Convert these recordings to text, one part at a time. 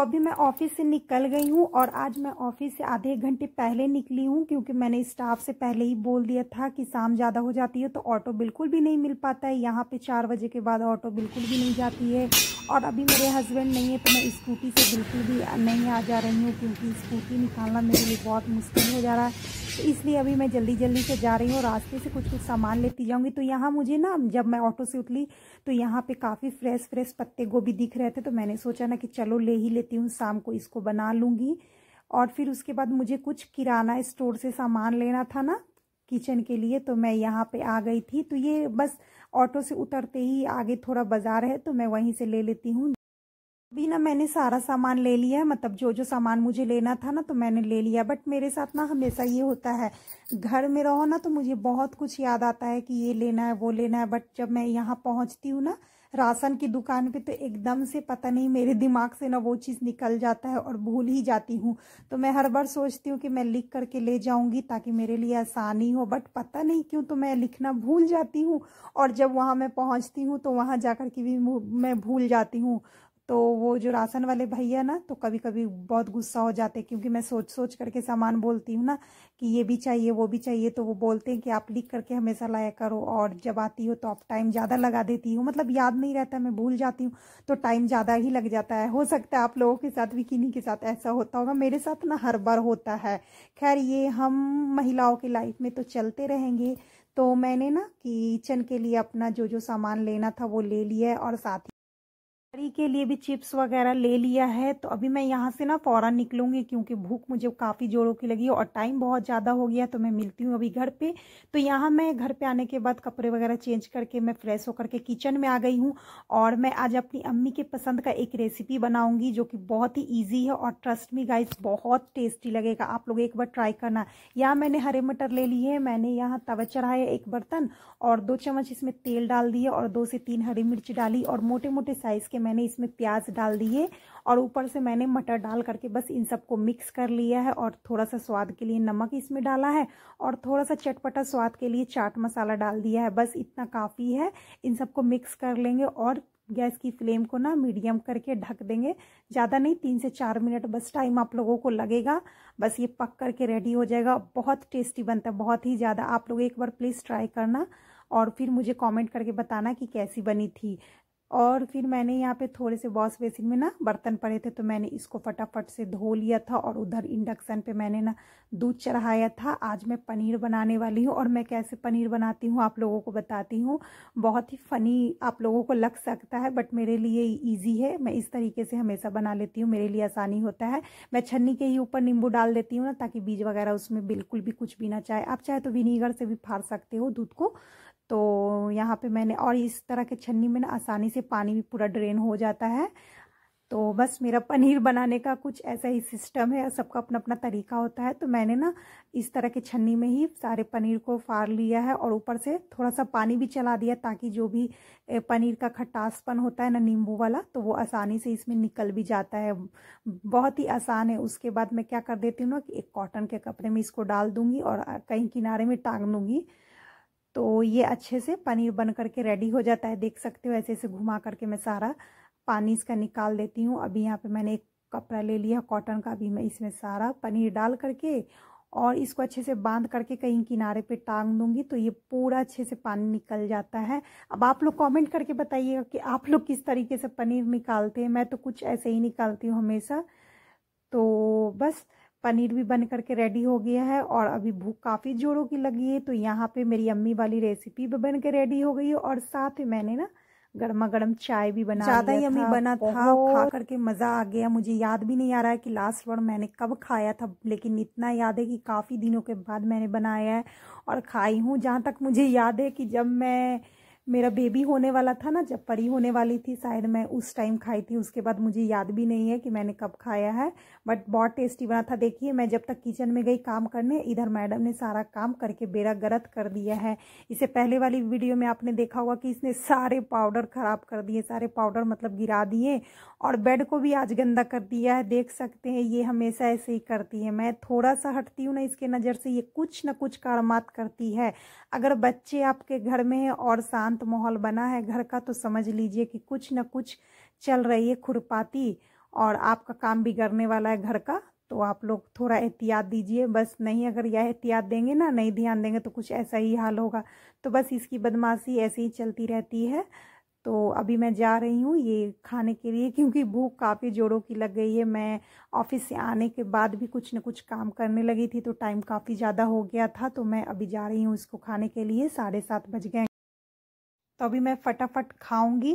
अभी मैं ऑफिस से निकल गई हूँ और आज मैं ऑफिस से आधे एक घंटे पहले निकली हूँ क्योंकि मैंने स्टाफ से पहले ही बोल दिया था कि शाम ज़्यादा हो जाती है तो ऑटो बिल्कुल भी नहीं मिल पाता है यहाँ पे चार बजे के बाद ऑटो बिल्कुल भी नहीं जाती है और अभी मेरे हस्बैंड नहीं है तो मैं स्कूटी से बिल्कुल भी नहीं आ जा रही हूँ क्योंकि स्कूटी निकालना मेरे लिए बहुत मुश्किल हो जा रहा है तो इसलिए अभी मैं जल्दी जल्दी से जा रही हूँ रास्ते से कुछ कुछ सामान लेती जाऊँगी तो यहाँ मुझे ना जब मैं ऑटो से उतली तो यहाँ पे काफ़ी फ्रेश फ्रेश पत्ते गोभी दिख रहे थे तो मैंने सोचा ना कि चलो ले ही लेते लेती हूँ शाम को इसको बना लूँगी और फिर उसके बाद मुझे कुछ किराना स्टोर से सामान लेना था ना किचन के लिए तो मैं यहाँ पे आ गई थी तो ये बस ऑटो से उतरते ही आगे थोड़ा बाज़ार है तो मैं वहीं से ले लेती हूँ अभी ना मैंने सारा सामान ले लिया मतलब जो जो सामान मुझे लेना था ना तो मैंने ले लिया बट मेरे साथ ना हमेशा ये होता है घर में रहो ना तो मुझे बहुत कुछ याद आता है कि ये लेना है वो लेना है बट जब मैं यहाँ पहुँचती हूँ ना राशन की दुकान पे तो एकदम से पता नहीं मेरे दिमाग से ना वो चीज़ निकल जाता है और भूल ही जाती हूँ तो मैं हर बार सोचती हूँ कि मैं लिख करके ले जाऊँगी ताकि मेरे लिए आसानी हो बट पता नहीं क्यों तो मैं लिखना भूल जाती हूँ और जब वहाँ मैं पहुँचती हूँ तो वहाँ जा कर के भी मैं भूल जाती हूँ तो वो जो राशन वाले भैया ना तो कभी कभी बहुत गुस्सा हो जाते हैं क्योंकि मैं सोच सोच करके सामान बोलती हूँ ना कि ये भी चाहिए वो भी चाहिए तो वो बोलते हैं कि आप लिख करके हमेशा लाया करो और जब आती हो तो आप टाइम ज़्यादा लगा देती हूँ मतलब याद नहीं रहता मैं भूल जाती हूँ तो टाइम ज़्यादा ही लग जाता है हो सकता है आप लोगों के साथ भी किन्हीं के साथ ऐसा होता होगा मेरे साथ ना हर बार होता है खैर ये हम महिलाओं की लाइफ में तो चलते रहेंगे तो मैंने ना किचन के लिए अपना जो जो सामान लेना था वो ले लिया और साथ ही करी के लिए भी चिप्स वगैरह ले लिया है तो अभी मैं यहाँ से ना फ़ौरन निकलूँगी क्योंकि भूख मुझे काफ़ी जोड़ों की लगी और टाइम बहुत ज़्यादा हो गया तो मैं मिलती हूँ अभी घर पे तो यहाँ मैं घर पे आने के बाद कपड़े वगैरह चेंज करके मैं फ्रेश होकर के किचन में आ गई हूँ और मैं आज अपनी अम्मी के पसंद का एक रेसिपी बनाऊँगी जो कि बहुत ही ईजी है और ट्रस्ट मी गाइस बहुत टेस्टी लगेगा आप लोग एक बार ट्राई करना यहाँ मैंने हरे मटर ले लिए है मैंने यहाँ तवा चढ़ाया एक बर्तन और दो चम्मच इसमें तेल डाल दिया और दो से तीन हरी मिर्च डाली और मोटे मोटे साइज़ के मैंने इसमें प्याज डाल दिए और ऊपर से मैंने मटर डाल करके बस इन सबको मिक्स कर लिया है और थोड़ा सा स्वाद के लिए नमक इसमें डाला है और थोड़ा सा चटपटा स्वाद के लिए चाट मसाला डाल दिया है बस इतना काफ़ी है इन सबको मिक्स कर लेंगे और गैस की फ्लेम को ना मीडियम करके ढक देंगे ज़्यादा नहीं तीन से चार मिनट बस टाइम आप लोगों को लगेगा बस ये पक करके रेडी हो जाएगा बहुत टेस्टी बनता है बहुत ही ज़्यादा आप लोग एक बार प्लीज़ ट्राई करना और फिर मुझे कमेंट करके बताना कि कैसी बनी थी और फिर मैंने यहाँ पे थोड़े से वॉश बेसिन में ना बर्तन पड़े थे तो मैंने इसको फटाफट से धो लिया था और उधर इंडक्शन पे मैंने ना दूध चढ़ाया था आज मैं पनीर बनाने वाली हूँ और मैं कैसे पनीर बनाती हूँ आप लोगों को बताती हूँ बहुत ही फ़नी आप लोगों को लग सकता है बट मेरे लिए ईजी है मैं इस तरीके से हमेशा बना लेती हूँ मेरे लिए आसानी होता है मैं छन्नी के ही ऊपर नींबू डाल देती हूँ ना ताकि बीज वगैरह उसमें बिल्कुल भी कुछ भी ना चाहे आप चाहे तो विनीगर से भी फाड़ सकते हो दूध को तो यहाँ पे मैंने और इस तरह के छन्नी में ना आसानी से पानी भी पूरा ड्रेन हो जाता है तो बस मेरा पनीर बनाने का कुछ ऐसा ही सिस्टम है सबका अपना अपना तरीका होता है तो मैंने ना इस तरह के छन्नी में ही सारे पनीर को फाड़ लिया है और ऊपर से थोड़ा सा पानी भी चला दिया ताकि जो भी पनीर का खटासपन होता है ना नींबू वाला तो वो आसानी से इसमें निकल भी जाता है बहुत ही आसान है उसके बाद मैं क्या कर देती हूँ ना कि एक कॉटन के कपड़े में इसको डाल दूँगी और कहीं किनारे में टांग लूँगी तो ये अच्छे से पनीर बन करके रेडी हो जाता है देख सकते हो ऐसे ऐसे घुमा करके मैं सारा पानी इसका निकाल देती हूँ अभी यहाँ पे मैंने एक कपड़ा ले लिया कॉटन का भी मैं इसमें सारा पनीर डाल करके और इसको अच्छे से बांध करके कहीं किनारे पे टांग दूंगी तो ये पूरा अच्छे से पानी निकल जाता है अब आप लोग कमेंट करके बताइएगा कि आप लोग किस तरीके से पनीर निकालते हैं मैं तो कुछ ऐसे ही निकालती हूँ हमेशा तो बस पनीर भी बन करके रेडी हो गया है और अभी भूख काफ़ी जोरों की लगी है तो यहाँ पे मेरी अम्मी वाली रेसिपी भी बन के रेडी हो गई है और साथ ही मैंने ना गर्मा गर्म चाय भी बना ज्यादा ही अम्मी बना था खा करके मजा आ गया मुझे याद भी नहीं आ रहा है कि लास्ट बार मैंने कब खाया था लेकिन इतना याद है कि काफी दिनों के बाद मैंने बनाया है और खाई हूँ जहाँ तक मुझे याद है कि जब मैं मेरा बेबी होने वाला था ना जब परी होने वाली थी शायद मैं उस टाइम खाई थी उसके बाद मुझे याद भी नहीं है कि मैंने कब खाया है बट बहुत टेस्टी बना था देखिए मैं जब तक किचन में गई काम करने इधर मैडम ने सारा काम करके बेरा गलत कर दिया है इसे पहले वाली वीडियो में आपने देखा होगा कि इसने सारे पाउडर ख़राब कर दिए सारे पाउडर मतलब गिरा दिए और बेड को भी आज गंदा कर दिया है देख सकते हैं ये हमेशा ऐसे ही करती है मैं थोड़ा सा हटती हूँ ना इसके नज़र से ये कुछ ना कुछ कारमात करती है अगर बच्चे आपके घर में हैं और शांत शांत माहौल बना है घर का तो समझ लीजिए कि कुछ ना कुछ चल रही है खुरपाती और आपका काम बिगड़ने वाला है घर का तो आप लोग थोड़ा एहतियात दीजिए बस नहीं अगर यह एहतियात देंगे ना नहीं ध्यान देंगे तो कुछ ऐसा ही हाल होगा तो बस इसकी बदमाशी ऐसे ही चलती रहती है तो अभी मैं जा रही हूँ ये खाने के लिए क्योंकि भूख काफ़ी जोड़ों की लग गई है मैं ऑफिस से आने के बाद भी कुछ न कुछ काम करने लगी थी तो टाइम काफ़ी ज़्यादा हो गया था तो मैं अभी जा रही हूँ इसको खाने के लिए साढ़े सात बज गए तो अभी मैं फटाफट खाऊंगी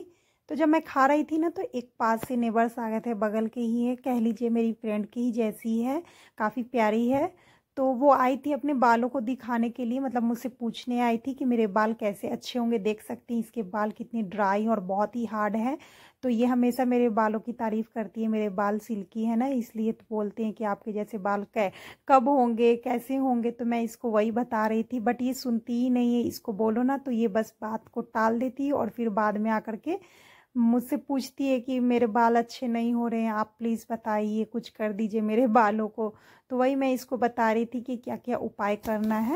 तो जब मैं खा रही थी ना तो एक पास से नेबर्स आ गए थे बगल के ही है कह लीजिए मेरी फ्रेंड की ही जैसी है काफ़ी प्यारी है तो वो आई थी अपने बालों को दिखाने के लिए मतलब मुझसे पूछने आई थी कि मेरे बाल कैसे अच्छे होंगे देख सकती हैं इसके बाल कितने ड्राई और बहुत ही हार्ड हैं तो ये हमेशा मेरे बालों की तारीफ़ करती है मेरे बाल सिल्की है ना इसलिए तो बोलते हैं कि आपके जैसे बाल कै कब होंगे कैसे होंगे तो मैं इसको वही बता रही थी बट ये सुनती ही नहीं है इसको बोलो ना तो ये बस बात को टाल देती और फिर बाद में आकर के मुझसे पूछती है कि मेरे बाल अच्छे नहीं हो रहे हैं आप प्लीज़ बताइए कुछ कर दीजिए मेरे बालों को तो वही मैं इसको बता रही थी कि क्या क्या उपाय करना है